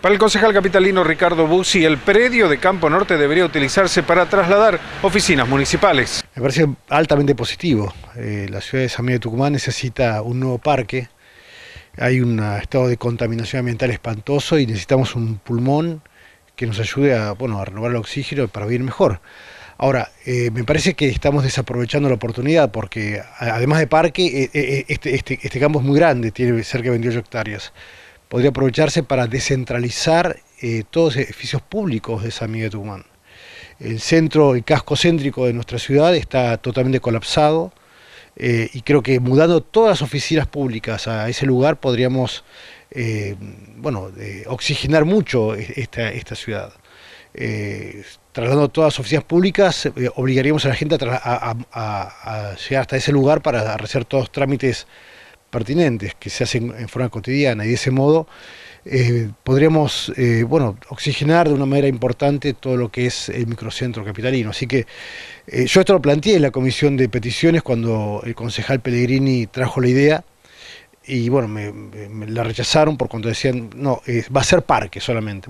Para el concejal capitalino Ricardo Bussi, el predio de Campo Norte debería utilizarse para trasladar oficinas municipales. Me parece altamente positivo. Eh, la ciudad de San Miguel de Tucumán necesita un nuevo parque. Hay un estado de contaminación ambiental espantoso y necesitamos un pulmón que nos ayude a, a renovar el oxígeno para vivir mejor. Ahora, eh, me parece que estamos desaprovechando la oportunidad porque además de parque, eh, este, este, este campo es muy grande, tiene cerca de 28 hectáreas podría aprovecharse para descentralizar eh, todos los edificios públicos de San Miguel de Tucumán. El centro, el casco céntrico de nuestra ciudad está totalmente colapsado eh, y creo que mudando todas las oficinas públicas a ese lugar podríamos eh, bueno, oxigenar mucho e-, esta, ciudad. trasladando todas las oficinas públicas, obligaríamos a la gente a, llegar hasta ese lugar para hacer todos los trámites pertinentes que se hacen en forma cotidiana y de ese modo eh, podríamos eh, bueno, oxigenar de una manera importante todo lo que es el microcentro capitalino. Así que eh, yo esto lo planteé en la comisión de peticiones cuando el concejal Pellegrini trajo la idea y bueno, me, me la rechazaron por cuando decían, no, va a ser parque solamente.